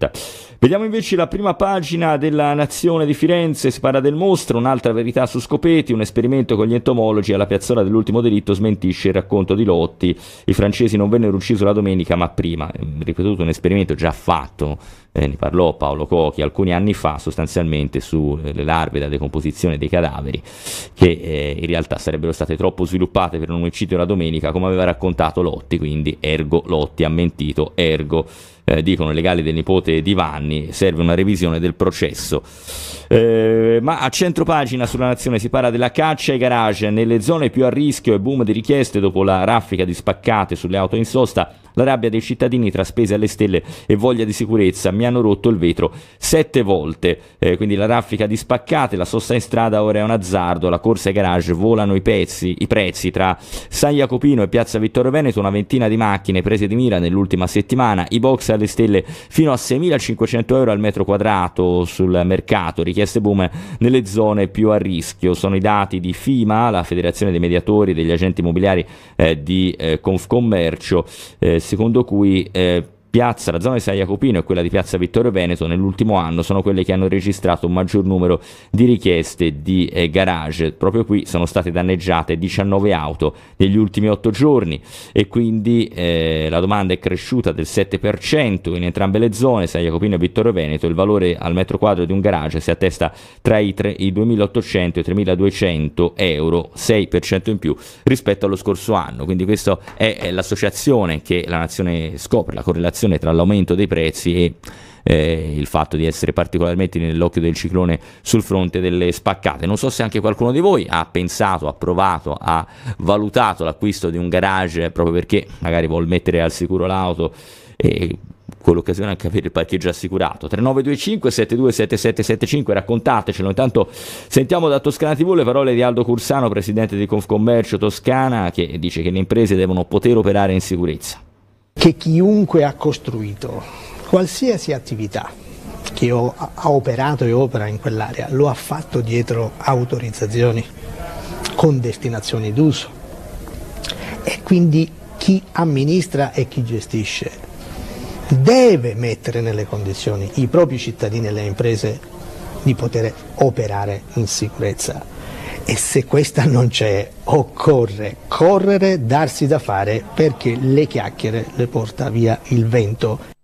Valletta. Vediamo invece la prima pagina della Nazione di Firenze, si parla del mostro, un'altra verità su Scopeti, un esperimento con gli entomologi alla piazzola dell'ultimo delitto smentisce il racconto di Lotti, i francesi non vennero uccisi la domenica ma prima, ripetuto un esperimento già fatto, eh, ne parlò Paolo Cochi alcuni anni fa sostanzialmente sulle larve da decomposizione dei cadaveri che eh, in realtà sarebbero state troppo sviluppate per un omicidio la domenica come aveva raccontato Lotti, quindi ergo Lotti ha mentito, ergo eh, dicono i legali del nipote di Vanni, serve una revisione del processo. Eh, ma a centro pagina sulla Nazione si parla della caccia ai garage, nelle zone più a rischio e boom di richieste dopo la raffica di spaccate sulle auto in sosta, la rabbia dei cittadini tra spese alle stelle e voglia di sicurezza mi hanno rotto il vetro sette volte. Eh, quindi la raffica di spaccate, la sosta in strada ora è un azzardo, la corsa ai garage volano i, pezzi, i prezzi tra San Jacopino e Piazza Vittorio Veneto, una ventina di macchine prese di mira nell'ultima settimana, i box alle stelle fino a 6.500 euro al metro quadrato sul mercato, richieste boom nelle zone più a rischio. Sono i dati di FIMA, la Federazione dei Mediatori degli Agenti Immobiliari eh, di eh, Confcommercio. Eh, secondo cui eh, Piazza, la zona di San Jacopino e quella di Piazza Vittorio Veneto nell'ultimo anno sono quelle che hanno registrato un maggior numero di richieste di eh, garage. Proprio qui sono state danneggiate 19 auto negli ultimi 8 giorni e quindi eh, la domanda è cresciuta del 7% in entrambe le zone, San Jacopino e Vittorio Veneto. Il valore al metro quadro di un garage si attesta tra i, tre, i 2.800 e i 3.200 euro, 6% in più rispetto allo scorso anno. Quindi questa è, è l'associazione che la nazione scopre, la correlazione correlazione tra l'aumento dei prezzi e eh, il fatto di essere particolarmente nell'occhio del ciclone sul fronte delle spaccate. Non so se anche qualcuno di voi ha pensato, ha provato, ha valutato l'acquisto di un garage proprio perché magari vuol mettere al sicuro l'auto e con l'occasione anche avere il parcheggio assicurato 3925 727775 raccontatecelo intanto sentiamo da Toscana TV le parole di Aldo Cursano presidente di Confcommercio Toscana che dice che le imprese devono poter operare in sicurezza che chiunque ha costruito qualsiasi attività che ho, ha operato e opera in quell'area lo ha fatto dietro autorizzazioni con destinazioni d'uso e quindi chi amministra e chi gestisce deve mettere nelle condizioni i propri cittadini e le imprese di poter operare in sicurezza. E se questa non c'è, occorre correre, darsi da fare perché le chiacchiere le porta via il vento.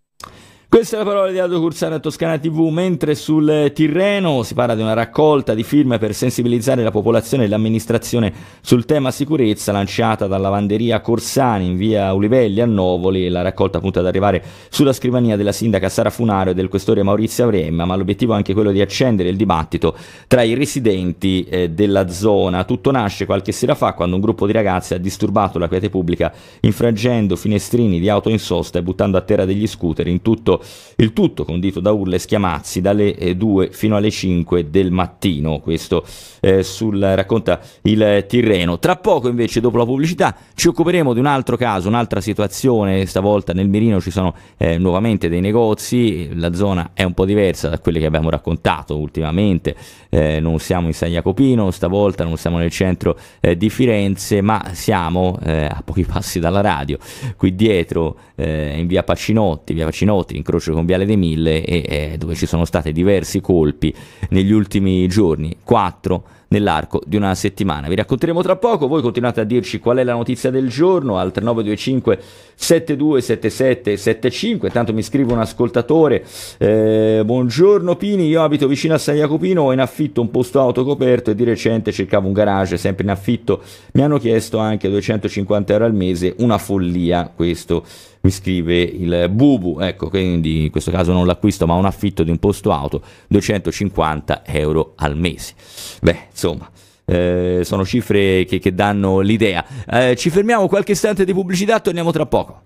Questa è la parola di Aldo Cursano a Toscana TV, mentre sul Tirreno si parla di una raccolta di firme per sensibilizzare la popolazione e l'amministrazione sul tema sicurezza lanciata dalla lavanderia Corsani in via Ulivelli a Novoli e la raccolta punta ad arrivare sulla scrivania della sindaca Sara Funaro e del questore Maurizio Avremma, ma l'obiettivo è anche quello di accendere il dibattito tra i residenti eh, della zona. Tutto nasce qualche sera fa quando un gruppo di ragazzi ha disturbato la quiete pubblica infrangendo finestrini di auto in sosta e buttando a terra degli scooter in tutto il tutto condito da urle e schiamazzi dalle 2 eh, fino alle 5 del mattino, questo eh, sul, racconta il Tirreno. Tra poco invece, dopo la pubblicità, ci occuperemo di un altro caso, un'altra situazione, stavolta nel Mirino ci sono eh, nuovamente dei negozi, la zona è un po' diversa da quelle che abbiamo raccontato ultimamente, eh, non siamo in San Jacopino, stavolta non siamo nel centro eh, di Firenze, ma siamo eh, a pochi passi dalla radio, qui dietro in via Pacinotti, via Pacinotti in incrocio con Viale dei Mille e eh, dove ci sono stati diversi colpi negli ultimi giorni, 4 nell'arco di una settimana. Vi racconteremo tra poco, voi continuate a dirci qual è la notizia del giorno al 3925 7277 75, tanto mi scrive un ascoltatore, eh, buongiorno Pini, io abito vicino a San Jacopino, ho in affitto un posto auto coperto e di recente cercavo un garage sempre in affitto, mi hanno chiesto anche 250 euro al mese, una follia questo mi scrive il Bubu, ecco, quindi in questo caso non l'acquisto ma un affitto di un posto auto, 250 euro al mese. Beh, Insomma. Eh, sono cifre che, che danno l'idea. Eh, ci fermiamo qualche istante di pubblicità, torniamo tra poco.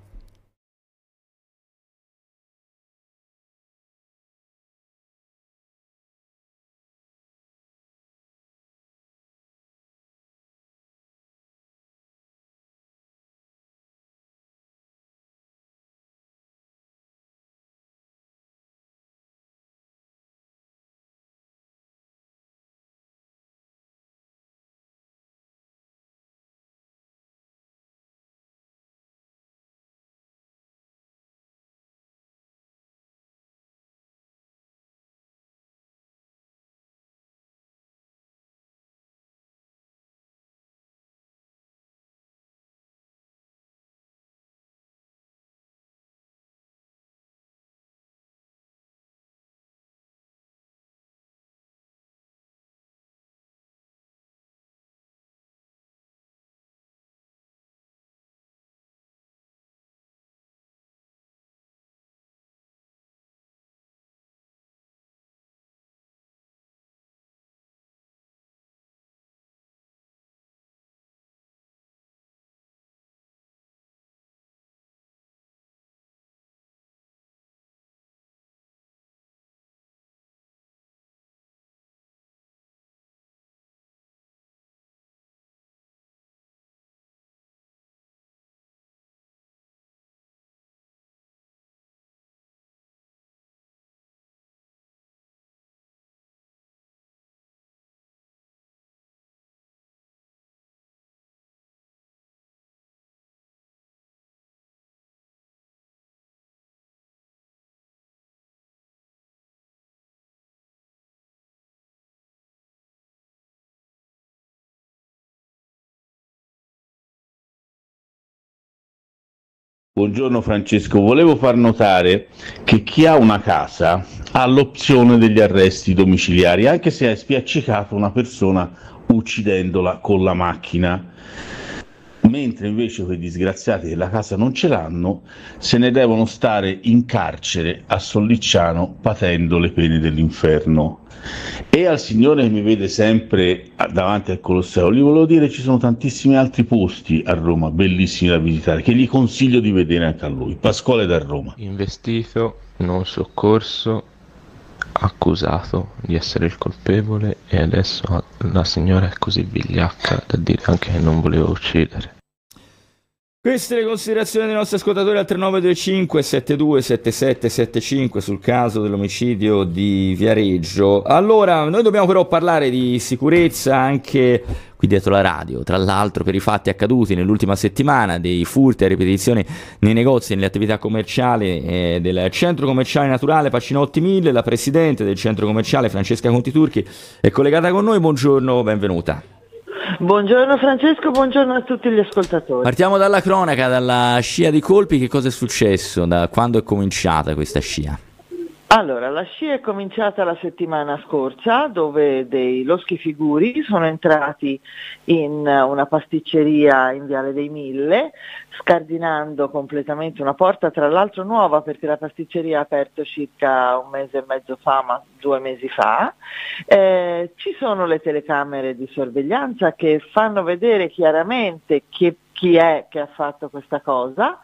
Buongiorno Francesco, volevo far notare che chi ha una casa ha l'opzione degli arresti domiciliari, anche se hai spiaccicato una persona uccidendola con la macchina mentre invece quei disgraziati che la casa non ce l'hanno se ne devono stare in carcere a Sollicciano patendo le pene dell'inferno. E al Signore che mi vede sempre davanti al Colosseo, gli volevo dire che ci sono tantissimi altri posti a Roma bellissimi da visitare che gli consiglio di vedere anche a lui. Pasquale da Roma. Investito, non soccorso, accusato di essere il colpevole e adesso la signora è così vigliacca da dire anche che non voleva uccidere. Queste le considerazioni dei nostri ascoltatori al 3925 727775 sul caso dell'omicidio di Viareggio. Allora, noi dobbiamo però parlare di sicurezza anche qui dietro la radio, tra l'altro per i fatti accaduti nell'ultima settimana dei furti a ripetizione nei negozi e nelle attività commerciali eh, del centro commerciale naturale Pacinotti 1000, la presidente del centro commerciale Francesca Conti Turchi è collegata con noi. Buongiorno, benvenuta. Buongiorno Francesco, buongiorno a tutti gli ascoltatori. Partiamo dalla cronaca, dalla scia di colpi, che cosa è successo, da quando è cominciata questa scia? Allora, la scia è cominciata la settimana scorsa dove dei loschi figuri sono entrati in una pasticceria in Viale dei Mille, scardinando completamente una porta, tra l'altro nuova perché la pasticceria ha aperto circa un mese e mezzo fa, ma due mesi fa, eh, ci sono le telecamere di sorveglianza che fanno vedere chiaramente chi, chi è che ha fatto questa cosa.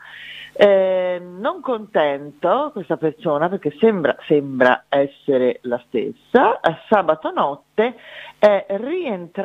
Eh, non contento questa persona perché sembra, sembra essere la stessa, eh, sabato notte è rientrata